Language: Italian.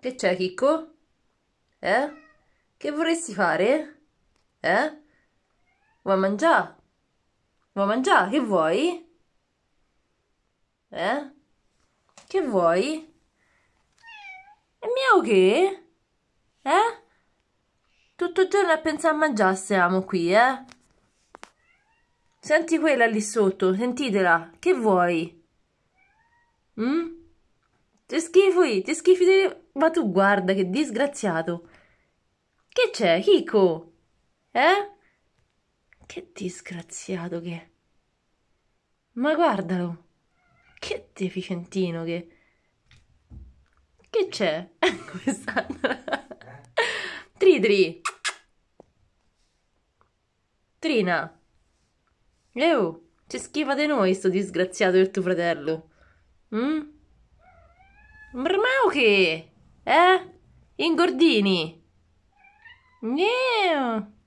Che c'è, Chicco? Eh? Che vorresti fare? Eh? Vuoi mangiare? Vuoi mangiare? Che vuoi? Eh? Che vuoi? E miau che? Eh? Tutto il giorno a pensare a mangiare siamo qui, eh? Senti quella lì sotto, sentitela. Che vuoi? Mm? Ti schifi, ti schifi di... Ma tu guarda che disgraziato. Che c'è, Kiko? Eh? Che disgraziato che è. Ma guardalo. Che deficientino che... Che c'è? Come ecco, stanno? Tri tri. Trina. Leo, ci schifa di noi sto disgraziato del tuo fratello. Mm? Brmauchi! Eh? Ingordini! Neo!